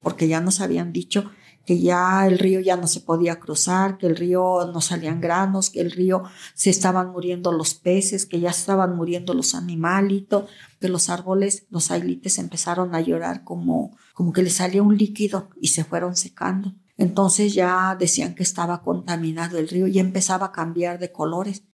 porque ya nos habían dicho que ya el río ya no se podía cruzar, que el río no salían granos, que el río se estaban muriendo los peces, que ya estaban muriendo los animalitos, que los árboles, los ailites empezaron a llorar como, como que les salía un líquido y se fueron secando. Entonces ya decían que estaba contaminado el río y empezaba a cambiar de colores.